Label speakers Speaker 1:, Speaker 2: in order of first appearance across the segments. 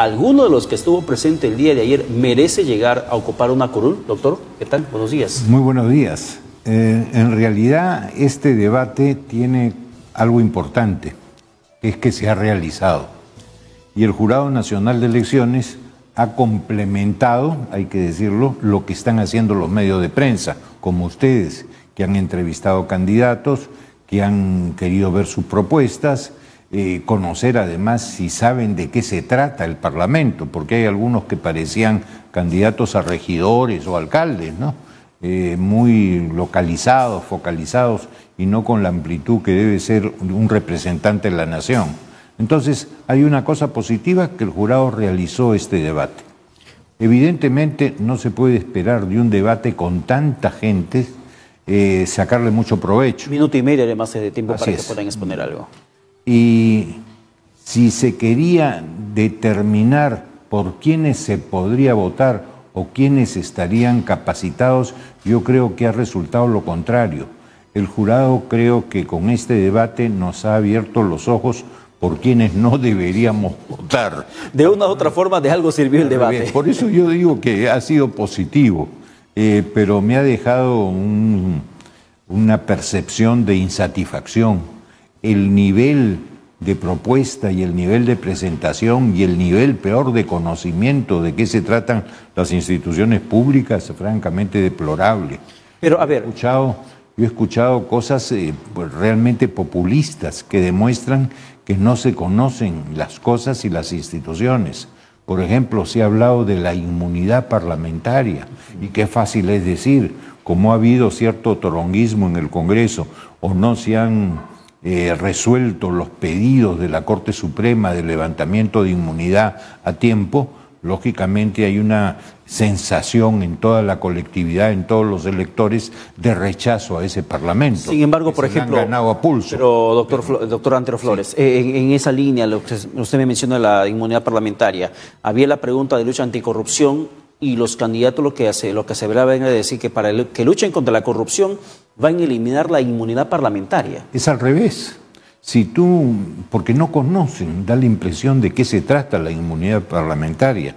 Speaker 1: ¿Alguno de los que estuvo presente el día de ayer merece llegar a ocupar una corul? Doctor, ¿qué tal? Buenos días.
Speaker 2: Muy buenos días. Eh, en realidad, este debate tiene algo importante, que es que se ha realizado. Y el Jurado Nacional de Elecciones ha complementado, hay que decirlo, lo que están haciendo los medios de prensa, como ustedes, que han entrevistado candidatos, que han querido ver sus propuestas, eh, conocer además si saben de qué se trata el Parlamento, porque hay algunos que parecían candidatos a regidores o alcaldes, ¿no? Eh, muy localizados, focalizados y no con la amplitud que debe ser un representante de la nación. Entonces, hay una cosa positiva que el jurado realizó este debate. Evidentemente, no se puede esperar de un debate con tanta gente eh, sacarle mucho provecho.
Speaker 1: Minuto y medio además de tiempo para que puedan exponer algo
Speaker 2: y si se quería determinar por quiénes se podría votar o quienes estarían capacitados, yo creo que ha resultado lo contrario. El jurado creo que con este debate nos ha abierto los ojos por quienes no deberíamos votar. De
Speaker 1: una u otra forma, de algo sirvió el debate.
Speaker 2: Por eso yo digo que ha sido positivo, eh, pero me ha dejado una percepción de insatisfacción el nivel de propuesta y el nivel de presentación y el nivel peor de conocimiento de qué se tratan las instituciones públicas, francamente deplorable. Pero a ver, escuchado, yo he escuchado cosas eh, pues, realmente populistas que demuestran que no se conocen las cosas y las instituciones. Por ejemplo, se ha hablado de la inmunidad parlamentaria y qué fácil es decir, como ha habido cierto toronguismo en el Congreso o no se han eh, resuelto los pedidos de la Corte Suprema de levantamiento de inmunidad a tiempo, lógicamente hay una sensación en toda la colectividad, en todos los electores, de rechazo a ese Parlamento. Sin embargo, por ejemplo,
Speaker 1: pero doctor, doctor Antero Flores, eh, en, esa línea, lo que usted me menciona la inmunidad parlamentaria, había la pregunta de lucha anticorrupción y los candidatos lo que hace, lo que se verá a decir que para que luchen contra la corrupción van a eliminar la inmunidad parlamentaria.
Speaker 2: Es al revés. Si tú, porque no conocen, da la impresión de qué se trata la inmunidad parlamentaria.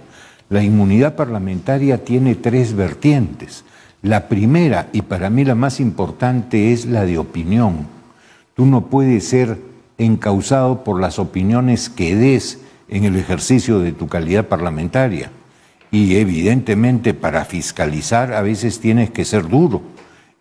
Speaker 2: La inmunidad parlamentaria tiene tres vertientes. La primera, y para mí la más importante, es la de opinión. Tú no puedes ser encausado por las opiniones que des en el ejercicio de tu calidad parlamentaria y evidentemente para fiscalizar a veces tienes que ser duro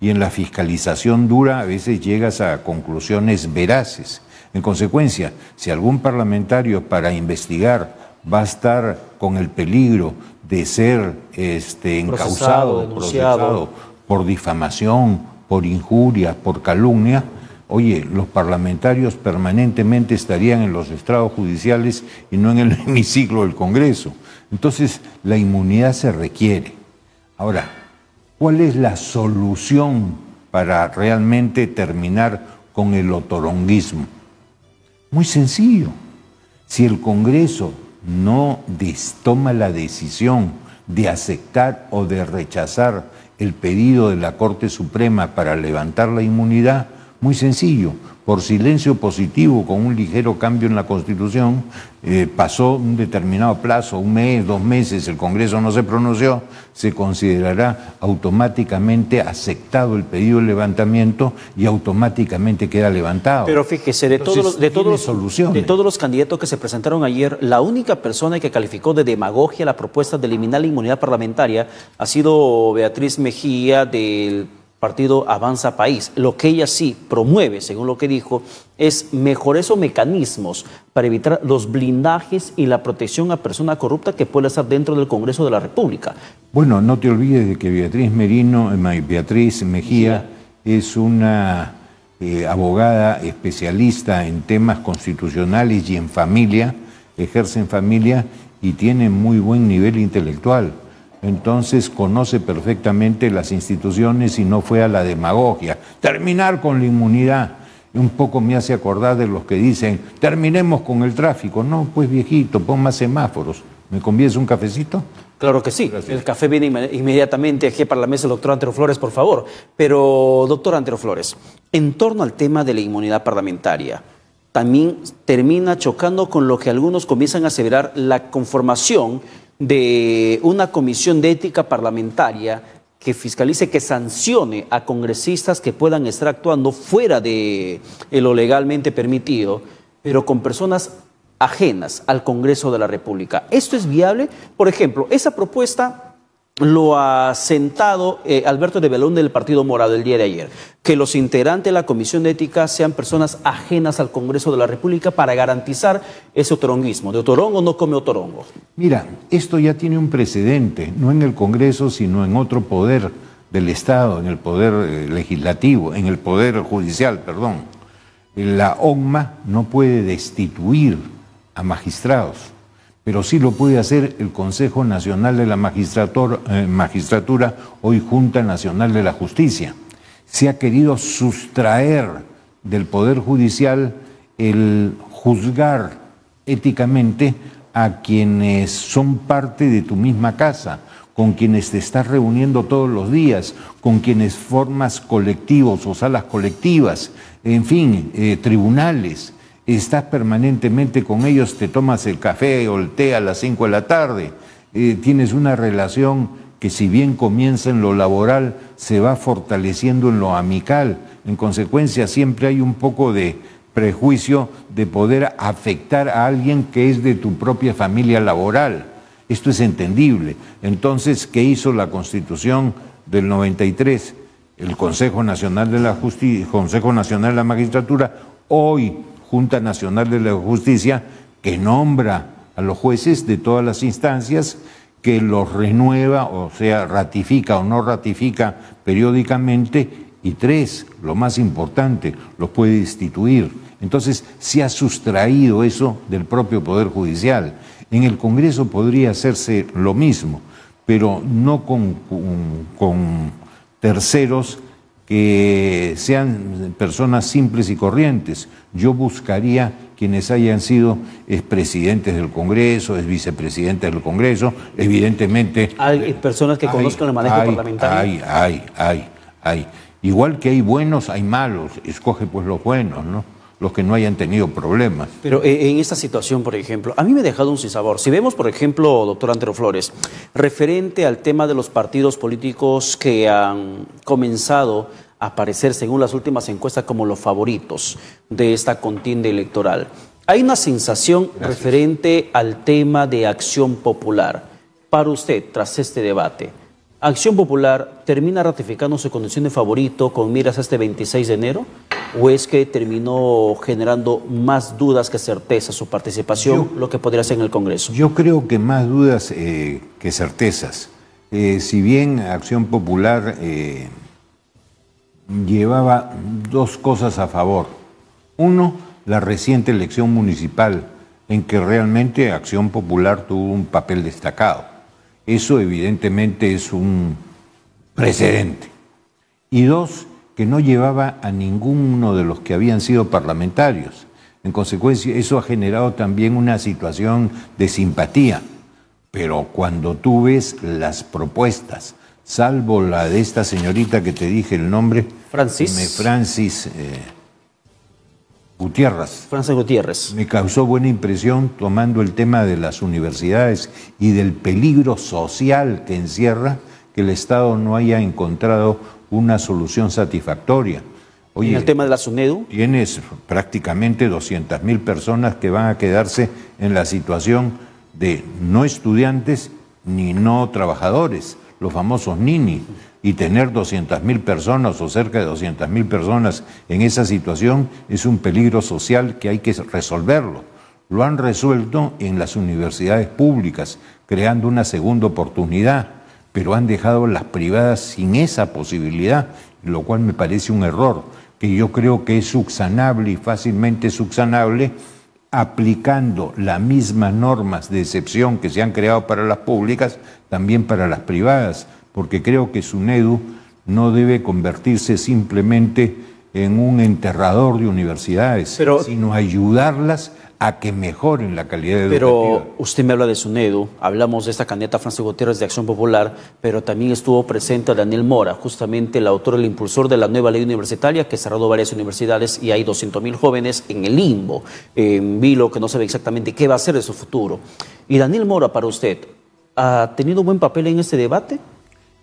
Speaker 2: y en la fiscalización dura a veces llegas a conclusiones veraces. En consecuencia, si algún parlamentario para investigar va a estar con el peligro de ser este, encausado, procesado, procesado por difamación, por injuria, por calumnia, oye, los parlamentarios permanentemente estarían en los estrados judiciales y no en el hemiciclo del Congreso. Entonces, la inmunidad se requiere. Ahora, ¿cuál es la solución para realmente terminar con el otoronguismo? Muy sencillo. Si el Congreso no toma la decisión de aceptar o de rechazar el pedido de la Corte Suprema para levantar la inmunidad, muy sencillo, por silencio positivo, con un ligero cambio en la Constitución, eh, pasó un determinado plazo, un mes, dos meses, el Congreso no se pronunció, se considerará automáticamente aceptado el pedido de levantamiento y automáticamente queda levantado. Pero
Speaker 1: fíjese, de, todos, de, todos, de todos los candidatos que se presentaron ayer, la única persona que calificó de demagogia la propuesta de eliminar la inmunidad parlamentaria ha sido Beatriz Mejía del partido Avanza País. Lo que ella sí promueve, según lo que dijo, es mejores esos mecanismos para evitar los blindajes y la protección a persona corrupta que pueda estar dentro del Congreso de la República.
Speaker 2: Bueno, no te olvides de que Beatriz Merino, eh, Beatriz Mejía, es una eh, abogada especialista en temas constitucionales y en familia, ejerce en familia y tiene muy buen nivel intelectual entonces conoce perfectamente las instituciones y no fue a la demagogia. Terminar con la inmunidad. Un poco me hace acordar de los que dicen, terminemos con el tráfico. No, pues viejito, pon más semáforos. ¿Me convienes un cafecito?
Speaker 1: Claro que sí. El café viene inmediatamente aquí para la mesa, el doctor Antero Flores, por favor. Pero, doctor Antero Flores, en torno al tema de la inmunidad parlamentaria, también termina chocando con lo que algunos comienzan a aseverar la conformación de una comisión de ética parlamentaria que fiscalice, que sancione a congresistas que puedan estar actuando fuera de eh, lo legalmente permitido, pero con personas ajenas al Congreso de la República. ¿Esto es viable? Por ejemplo, esa propuesta lo ha sentado eh, Alberto de Belón del Partido Morado el día de ayer, que los integrantes de la Comisión de Ética sean personas ajenas al Congreso de la República para garantizar ese otoronguismo. De otorongo no come otorongo.
Speaker 2: Mira, esto ya tiene un precedente, no en el Congreso, sino en otro poder del Estado, en el poder eh, legislativo, en el poder judicial, perdón. La OMA no puede destituir a magistrados pero sí lo puede hacer el Consejo Nacional de la eh, Magistratura, hoy Junta Nacional de la Justicia. Se ha querido sustraer del Poder Judicial el juzgar éticamente a quienes son parte de tu misma casa, con quienes te estás reuniendo todos los días, con quienes formas colectivos o salas colectivas, en fin, eh, tribunales estás permanentemente con ellos, te tomas el café o el té a las 5 de la tarde, eh, tienes una relación que si bien comienza en lo laboral, se va fortaleciendo en lo amical. En consecuencia, siempre hay un poco de prejuicio de poder afectar a alguien que es de tu propia familia laboral. Esto es entendible. Entonces, ¿qué hizo la Constitución del 93? El Consejo Nacional de la Justicia, Consejo Nacional de la Magistratura, hoy Junta Nacional de la Justicia, que nombra a los jueces de todas las instancias, que los renueva, o sea, ratifica o no ratifica periódicamente, y tres, lo más importante, los puede instituir. Entonces, se ha sustraído eso del propio Poder Judicial. En el Congreso podría hacerse lo mismo, pero no con, con terceros sean personas simples y corrientes. Yo buscaría quienes hayan sido expresidentes del Congreso, ex vicepresidentes del Congreso, evidentemente... Hay eh, personas que conozcan el manejo parlamentario. Hay, hay, hay, hay. Igual que hay buenos, hay malos. Escoge pues los buenos, ¿no? los que no hayan tenido problemas.
Speaker 1: Pero eh, en esta situación, por ejemplo, a mí me ha dejado un sinsabor. Si vemos, por ejemplo, doctor Antero Flores, referente al tema de los partidos políticos que han comenzado aparecer, según las últimas encuestas, como los favoritos de esta contienda electoral. Hay una sensación referente al tema de acción popular. Para usted, tras este debate, ¿Acción Popular termina ratificando su condición de favorito con miras a este 26 de enero? ¿O es que terminó generando más dudas que certezas su participación, lo que podría ser en el Congreso?
Speaker 2: Yo creo que más dudas eh, que certezas. Eh, si bien Acción Popular... Eh, llevaba dos cosas a favor. Uno, la reciente elección municipal, en que realmente Acción Popular tuvo un papel destacado. Eso evidentemente es un precedente. Y dos, que no llevaba a ninguno de los que habían sido parlamentarios. En consecuencia, eso ha generado también una situación de simpatía. Pero cuando tú ves las propuestas, salvo la de esta señorita que te dije el nombre. Francis. Eh, Francis Gutiérrez. Me causó buena impresión tomando el tema de las universidades y del peligro social que encierra que el Estado no haya encontrado una solución satisfactoria. Oye, el tema
Speaker 1: de la SUNEDU?
Speaker 2: Tienes prácticamente mil personas que van a quedarse en la situación de no estudiantes ni no trabajadores los famosos nini, y tener 200.000 personas o cerca de 200.000 personas en esa situación es un peligro social que hay que resolverlo. Lo han resuelto en las universidades públicas, creando una segunda oportunidad, pero han dejado las privadas sin esa posibilidad, lo cual me parece un error, que yo creo que es subsanable y fácilmente subsanable aplicando las mismas normas de excepción que se han creado para las públicas también para las privadas, porque creo que SUNEDU no debe convertirse simplemente en un enterrador de universidades, sino ayudarlas a que mejoren la calidad de Pero
Speaker 1: usted me habla de SUNEDU, hablamos de esta candidata Francisco Gutiérrez de Acción Popular, pero también estuvo presente Daniel Mora, justamente el autor, el impulsor de la nueva ley universitaria que cerrado varias universidades y hay 200.000 jóvenes en el limbo, en vilo, que no sabe exactamente qué va a hacer de su futuro. Y Daniel Mora, para usted, ha tenido buen papel en este debate?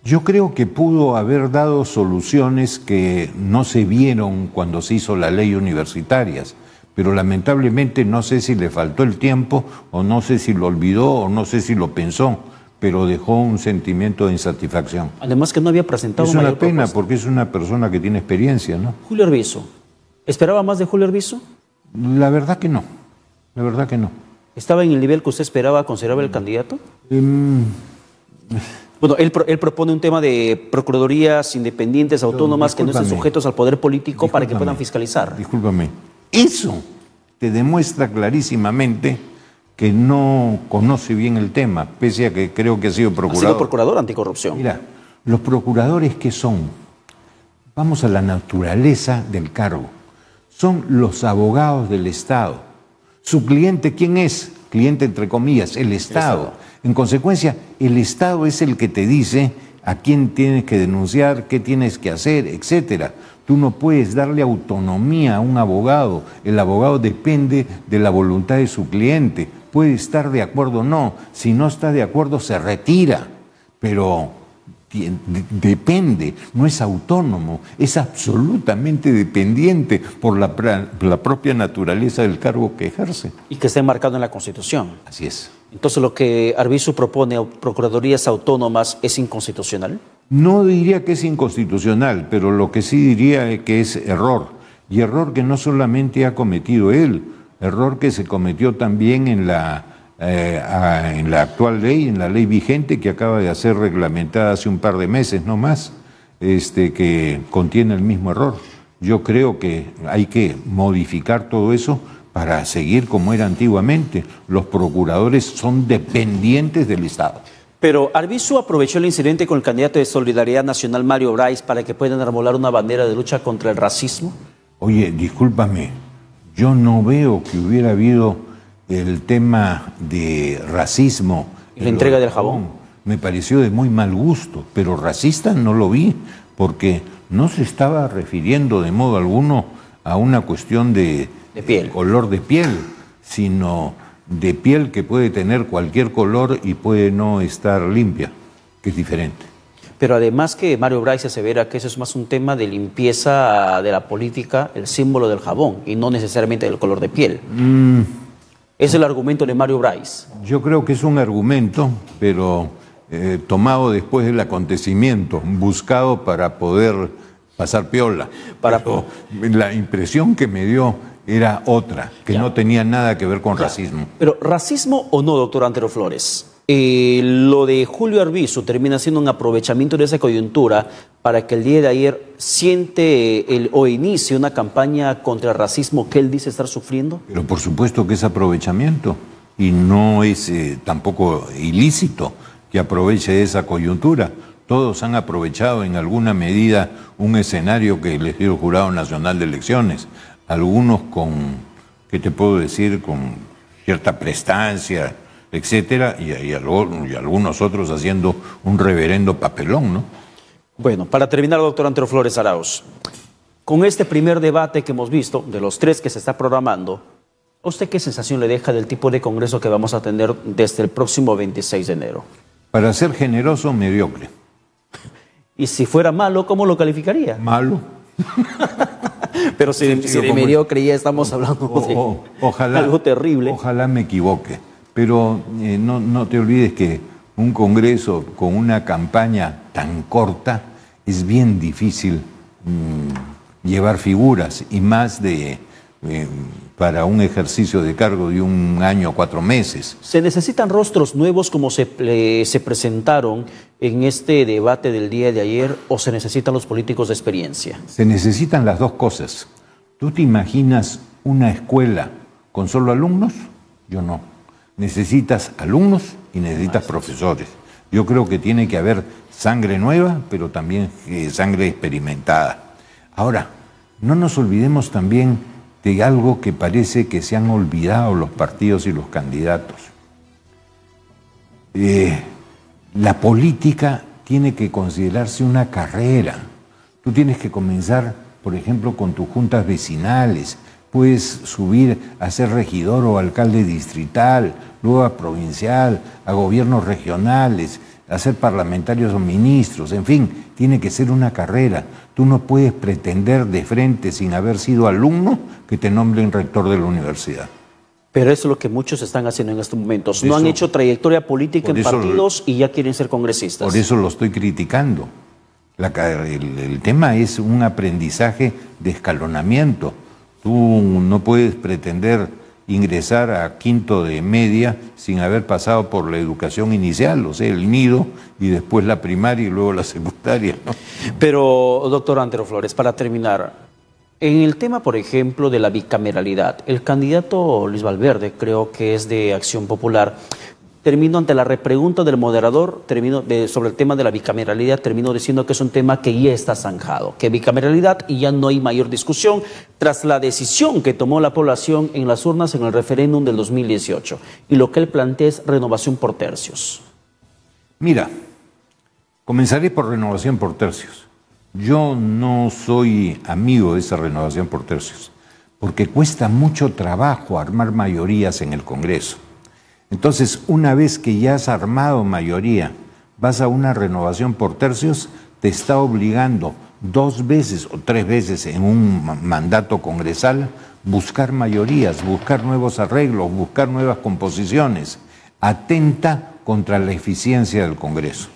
Speaker 2: Yo creo que pudo haber dado soluciones que no se vieron cuando se hizo la ley universitarias, pero lamentablemente no sé si le faltó el tiempo o no sé si lo olvidó o no sé si lo pensó, pero dejó un sentimiento de insatisfacción. Además que no había presentado Es una pena porque es una persona que tiene experiencia, ¿no?
Speaker 1: Julio Herbizo. ¿Esperaba más de Julio Herbizo? La verdad que no. La verdad que no. ¿Estaba en el nivel que usted esperaba, consideraba el mm. candidato? Mm. bueno, él, propone un tema de procuradurías independientes, autónomas, que no estén sujetos al poder político para que puedan fiscalizar.
Speaker 2: Discúlpame, eso te demuestra clarísimamente que no conoce bien el tema, pese a que creo que ha sido procurador. Ha sido
Speaker 1: procurador anticorrupción. Mira,
Speaker 2: los procuradores que son, vamos a la naturaleza del cargo, son los abogados del Estado su cliente, ¿quién es? Cliente entre comillas, el Estado. En consecuencia, el Estado es el que te dice a quién tienes que denunciar, qué tienes que hacer, etc. Tú no puedes darle autonomía a un abogado. El abogado depende de la voluntad de su cliente. Puede estar de acuerdo o no. Si no está de acuerdo, se retira. Pero depende, no es autónomo, es absolutamente dependiente por la, propia
Speaker 1: naturaleza del cargo que ejerce. Y que esté marcado en la Constitución. Así es. Entonces lo que Arbizu propone Procuradurías Autónomas es inconstitucional.
Speaker 2: No diría que es inconstitucional, pero lo que sí diría es que es error. Y error que no solamente ha cometido él, error que se cometió también en la eh, en la actual ley, en la ley vigente que acaba de hacer reglamentada hace un par de meses, no más, este, que contiene el mismo error. Yo creo que hay que modificar todo eso para seguir como era antiguamente. Los procuradores son dependientes
Speaker 1: del Estado. Pero Arbizu aprovechó el incidente con el candidato de Solidaridad Nacional Mario bryce para que puedan armolar una bandera de lucha contra el racismo.
Speaker 2: Oye, discúlpame, yo no veo que hubiera habido el tema de racismo. La entrega del jabón. Me pareció de muy mal gusto, pero racista no lo vi, porque no se estaba refiriendo de modo alguno a una cuestión de, piel. Eh, color de piel, sino de piel que puede tener cualquier color y puede no estar limpia, que es diferente.
Speaker 1: Pero además que Mario Bryce asevera que eso es más un tema de limpieza de la política, el símbolo del jabón, y no necesariamente del color de piel. Mm, es el argumento de Mario Bryce.
Speaker 2: Yo creo que es un argumento, pero eh, tomado después del acontecimiento, buscado para poder pasar piola. Para... la impresión que me dio era otra, que no tenía nada que ver con racismo.
Speaker 1: Pero racismo o no, doctor Antero Flores. Eh, lo de Julio Arbizu termina siendo un aprovechamiento de esa coyuntura para que el día de ayer siente el, o inicie una campaña contra el racismo que él dice estar sufriendo?
Speaker 2: Pero por supuesto que es aprovechamiento y no es eh, tampoco ilícito que aproveche esa coyuntura. Todos han aprovechado en alguna medida un escenario que eligió el Jurado Nacional de Elecciones. Algunos con, ¿qué te puedo decir? Con cierta prestancia, etcétera, y,
Speaker 1: algunos otros haciendo un reverendo papelón, ¿no? Bueno, para terminar, doctor Antero Flores Arauz, con este primer debate que hemos visto, de los tres que se está programando, usted qué sensación le deja del tipo de congreso que vamos a tener desde el próximo 26 de enero?
Speaker 2: Para ser generoso, mediocre.
Speaker 1: ¿Y si fuera malo, cómo lo calificaría? Malo. Pero si, mediocre ya estamos hablando de ojalá, algo
Speaker 2: terrible. Ojalá me equivoque. Pero eh, no, te olvides que un Congreso con una campaña tan corta es bien difícil mm, llevar figuras y más de eh, para un ejercicio de cargo de un año o cuatro meses.
Speaker 1: Se necesitan rostros nuevos como se presentaron en este debate del día de ayer o se necesitan los políticos de experiencia.
Speaker 2: Se necesitan las dos cosas. ¿Tú te imaginas una escuela con solo alumnos? Yo no. Necesitas alumnos y necesitas profesores. Yo creo que tiene que haber sangre nueva, pero también eh, sangre experimentada. Ahora, no nos olvidemos también de algo que parece que se han olvidado los partidos y los candidatos. Eh, la política tiene que considerarse una carrera. Tú tienes que comenzar, por ejemplo, con tus juntas vecinales, Puedes subir a ser regidor o alcalde distrital, luego a provincial, a gobiernos regionales, a ser parlamentarios o ministros, en fin, tiene que ser una carrera. Tú no puedes pretender de frente, sin haber sido alumno, que te nombren rector de la universidad.
Speaker 1: Pero eso es lo que muchos están haciendo en estos momentos. no han hecho trayectoria política en partidos y ya quieren ser congresistas. Por
Speaker 2: eso lo estoy criticando. el tema es un aprendizaje de escalonamiento. Tú no puedes pretender ingresar a quinto de media sin haber pasado por la
Speaker 1: educación inicial, o sea, el nido y después la primaria y luego la secundaria. Pero, doctor Antero Flores, para terminar, en el tema, por ejemplo, de la bicameralidad, el candidato Luis Valverde, creo que es de Acción Popular, termino ante la repregunta del moderador sobre el tema de la bicameralidad, termino diciendo que es un tema que ya está zanjado, que bicameralidad y ya no hay mayor discusión tras la decisión que tomó la población en las urnas en el referéndum del 2018. Y lo que él plantea es renovación por tercios.
Speaker 2: Mira, comenzaré por renovación por tercios. Yo no soy amigo de esa renovación por tercios, porque cuesta mucho trabajo armar mayorías en el Congreso. Entonces, una vez que ya has armado mayoría, vas a una renovación por tercios, te está obligando dos veces o tres veces en un mandato congresal buscar mayorías, buscar nuevos arreglos, buscar nuevas composiciones. Atenta contra la eficiencia del Congreso.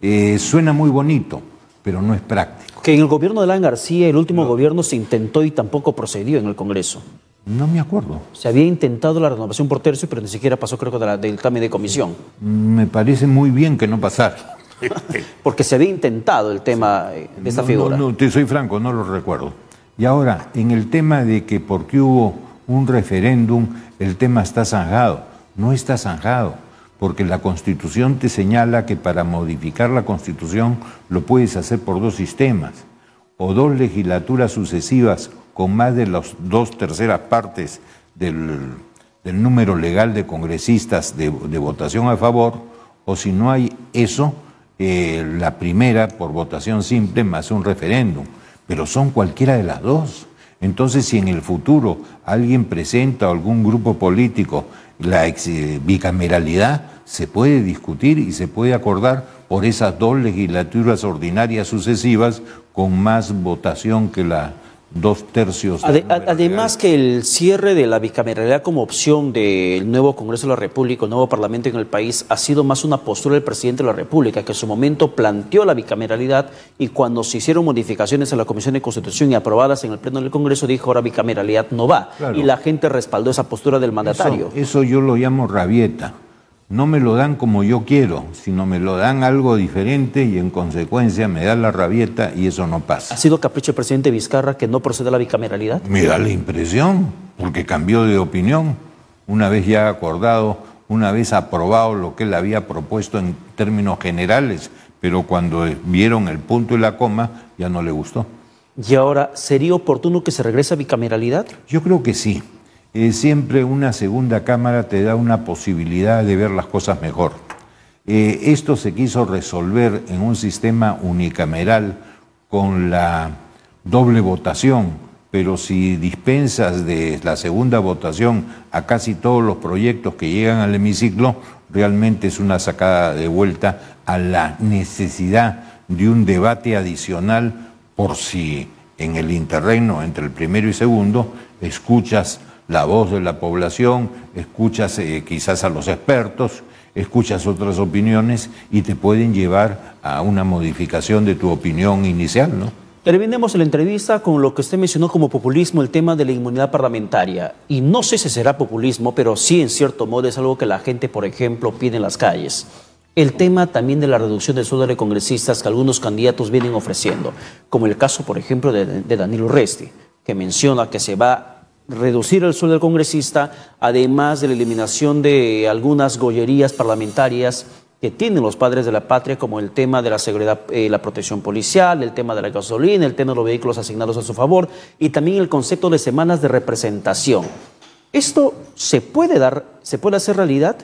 Speaker 2: Eh, suena muy bonito, pero no es práctico.
Speaker 1: Que en el gobierno de Alan García, el último gobierno, se intentó y tampoco procedió en el Congreso. No me acuerdo. Se había intentado la renovación por tercio, pero ni siquiera pasó, creo que, del dictamen de comisión.
Speaker 2: Me parece muy bien que no pasara.
Speaker 1: Porque se había intentado el tema eh, de
Speaker 2: esta figura. No, no, te soy franco, no lo recuerdo. Y ahora, en el tema de que porque hubo un referéndum, el tema está zanjado. No está zanjado, porque la Constitución te señala que para modificar la Constitución lo puedes hacer por dos sistemas, o dos legislaturas sucesivas con más de las dos terceras partes del, número legal de congresistas de, votación a favor, o si no hay eso, eh, la primera por votación simple más un referéndum. Pero son cualquiera de las dos. Entonces, si en el futuro alguien presenta o algún grupo político la eh, bicameralidad, se puede discutir y se puede acordar por esas dos legislaturas ordinarias sucesivas con más votación que la, dos tercios.
Speaker 1: además que el cierre de la bicameralidad como opción del nuevo Congreso de la República, el nuevo Parlamento en el país, ha sido más una postura del presidente de la República, que en su momento planteó la bicameralidad y cuando se hicieron modificaciones en la Comisión de Constitución y aprobadas en el Pleno del Congreso, dijo ahora bicameralidad no va. Y la gente respaldó esa postura del mandatario.
Speaker 2: eso yo lo llamo rabieta no me lo dan como yo quiero, sino me lo dan algo diferente y en consecuencia me da la rabieta y eso
Speaker 1: no pasa. ¿Ha sido capricho el presidente Vizcarra que no proceda a la bicameralidad? Me da
Speaker 2: la impresión, porque cambió de opinión una vez ya acordado, una vez aprobado lo que él había propuesto en términos generales, pero cuando vieron el punto y la coma ya no le gustó. ¿Y ahora sería oportuno que se regrese a bicameralidad? Yo creo que sí. Eh, siempre una segunda cámara te da una posibilidad de ver las cosas mejor. Eh, esto se quiso resolver en un sistema unicameral con la doble votación, pero si dispensas de la segunda votación a casi todos los proyectos que llegan al hemiciclo, realmente es una sacada de vuelta a la necesidad de un debate adicional por si en el interreno entre el primero y segundo escuchas la voz de la población, escuchas eh, quizás a los expertos, escuchas otras opiniones y te pueden llevar a una modificación de tu opinión inicial,
Speaker 1: ¿no? Terminemos la entrevista con lo que usted mencionó como populismo, el tema de la inmunidad parlamentaria. Y no sé si será populismo, pero sí en cierto modo es algo que la gente, por ejemplo, pide en las calles. El tema también de la reducción del sueldo de congresistas que algunos candidatos vienen ofreciendo, como el caso, por ejemplo, de, de Danilo Resti, que menciona que se va reducir el sueldo del congresista, además de la eliminación de algunas gollerías parlamentarias que tienen los padres de la patria, como el tema de la seguridad, eh, la protección policial, el tema de la gasolina, el tema de los vehículos asignados a su favor y también el concepto de semanas de representación. ¿Esto se puede dar, se puede hacer realidad?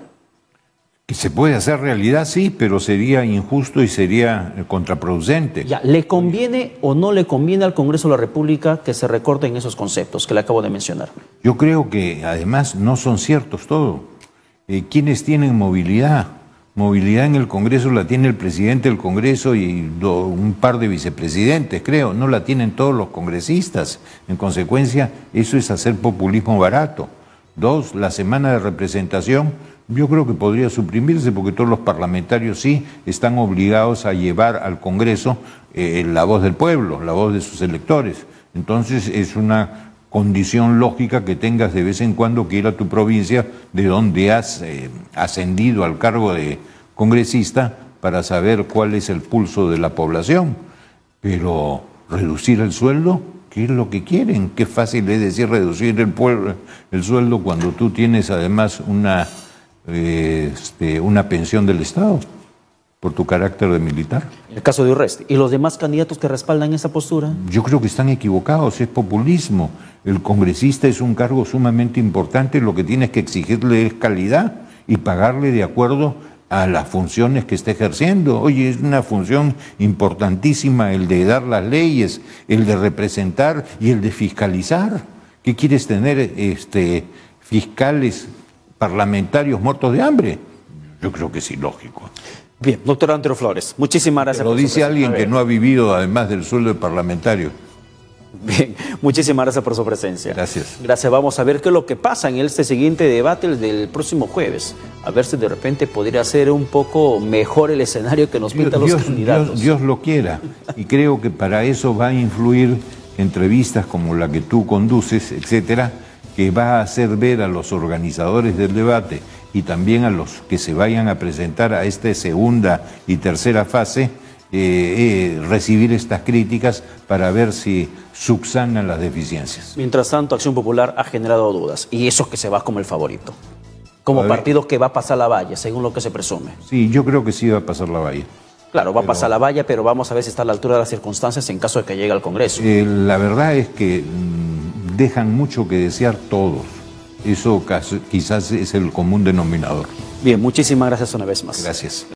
Speaker 1: Que se puede hacer realidad, sí, pero sería injusto y sería eh, contraproducente. Ya, ¿le conviene o no le conviene al Congreso de la República que se recorten esos conceptos que le acabo de mencionar?
Speaker 2: Yo creo que además no son ciertos todo. Quienes eh, ¿Quiénes tienen movilidad? Movilidad en el Congreso la tiene el presidente del Congreso y un par de vicepresidentes, creo. No la tienen todos los congresistas. En consecuencia, eso es hacer populismo barato. Dos, la semana de representación yo creo que podría suprimirse porque todos los parlamentarios sí están obligados a llevar al Congreso eh, la voz del pueblo, la voz de sus electores. Entonces es una condición lógica que tengas de vez en cuando que ir a tu provincia de donde has eh, ascendido al cargo de congresista para saber cuál es el pulso de la población. Pero reducir el sueldo es lo que quieren? Qué fácil es decir reducir el, pueblo, el sueldo cuando tú tienes además una, eh, este, una pensión del Estado por tu carácter de militar.
Speaker 1: El caso de Urresti. ¿Y los demás candidatos que respaldan esa postura?
Speaker 2: Yo creo que están equivocados, es populismo. El congresista es un cargo sumamente importante, lo que tienes que exigirle es calidad y pagarle de acuerdo a las funciones que está ejerciendo. Oye, es una función importantísima el de dar las leyes, el de representar y el de fiscalizar. ¿Qué quieres tener este, fiscales parlamentarios muertos de hambre? Yo creo que es ilógico.
Speaker 1: Bien, doctor Antero Flores, muchísimas gracias. Lo dice alguien que no ha vivido además del sueldo de parlamentario. Bien, muchísimas gracias por su presencia. Gracias. Gracias. Vamos a ver qué es lo que pasa en este siguiente debate el del próximo jueves. A ver si de repente podría ser un poco mejor el escenario que nos pintan los candidatos. Dios, Dios
Speaker 2: lo quiera. Y creo que para eso va a influir entrevistas como la que tú conduces, etcétera, que va a hacer ver a los organizadores del debate y también a los que se vayan a presentar a esta segunda y tercera fase eh, eh, recibir estas críticas para ver si subsanan las deficiencias.
Speaker 1: Mientras tanto, Acción Popular ha generado dudas y eso es que se va como el favorito, como partido que va a pasar la valla, según lo que se presume. Sí, yo creo que sí va a pasar la valla. Claro, va a pasar la valla, pero vamos a ver si está a la altura de las circunstancias en caso de que llegue al Congreso.
Speaker 2: Eh, la verdad es que mm, dejan mucho que desear todos.
Speaker 1: Eso quizás es el común denominador. Bien, muchísimas gracias una vez más. Gracias.